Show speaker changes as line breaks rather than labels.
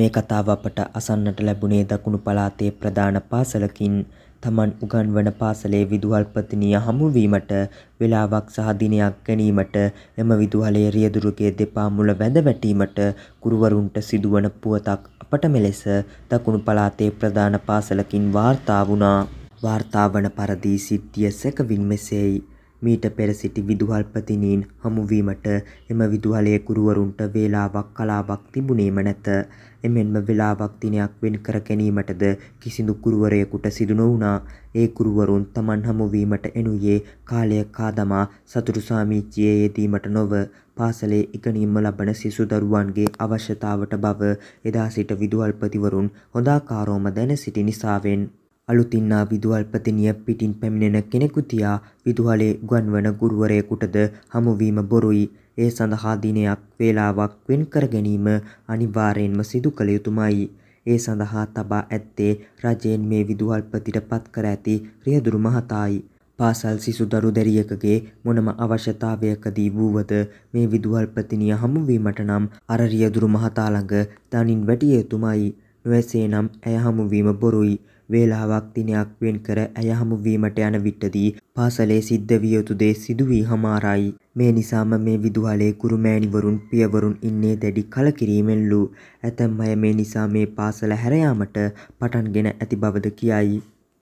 මේ කතාව අපට අසන්නට ලැබුණේ දකුණු පළාතේ ප්‍රධාන පාසලකින් තමන් උගන්වන පාසලේ විදුහල්පතිනිය හමුවීමට වේලාවක් සහ දිනයක් ගැනීමට එම විදුහලේ රියදුරුගේ දෙපා මුල වැඳ වැටීමට ගුරුවරුන්ට සිදුවන පුවතක් අපට මෙලෙස දකුණු පළාතේ ප්‍රධාන පාසලකින් වාර්තා වුණා. වාර්තාවන පරදී සිද්ධිය සැකවින් මෙසේයි. මීට පෙර සිටි විදුහල්පතිනීන් හමුවීමට එම විදුහලේ ගුරුවරුන්ට වේලාවක් කලාවක් තිබුණේම නැත. එමෙන්ම වේලාවක් දිනයක් වෙන් කර ගැනීමටද කිසිදු ගුරුවරයෙකුට සිදු නොවුණා. ඒ ගුරුවරුන් Taman හමුවීමට එනුයේ කාලය කාදමා සතුරු සාමිච්චියේ යෙදීමට නොව පාසලේ ඉගෙනීම ලබන සිසු දරුවන්ගේ අවශ්‍යතාවට බව එදා සිට විදුහල්පතිවරුන් හොඳාකාරවම දැන සිටි නිසාවෙන් අලුතින් ආ විදුහල් පතිනිය පිටින් පැමිණෙන කෙනෙකු තියා විදුහලේ උගන්වන ගුරුවරයෙකුටද හමුවීම බොරුයි. ඒ සඳහා දිනයක් වේලාවක් වෙන් කර ගැනීම අනිවාර්යෙන්ම සිදු කළ යුතුමයි. ඒ සඳහා තබා ඇත්තේ රජයෙන් මේ විදුහල්පතිට පත් කර ඇති රියදුරු මහතායි. පාසල් සිසු දරු දැරියකගේ මොනම අවශ්‍යතාවයකදී වූවද මේ විදුහල්පතිනිය හමුවීමට නම් අර රියදුරු මහතා ළඟ තනින් වැටිය යුතුමයි. නොවැසේනම් ඇය හමුවීම බොරුයි. වේලාවක් දිනයක් වෙන් කර ඇය හමුවීමට යන විටදී පාසලේ සිද්ධ විය යුතු දේ සිදු වී හමාරයි. මේ නිසාම මේ විදුහලේ කුරුමෑණිවරුන් පියවරුන් ඉන්නේ දැඩි කලකිරීමෙන්ලු. ඇතැම් අය මේ නිසා මේ පාසල හැර යාමට පටන්ගෙන ඇති බවද කියයි.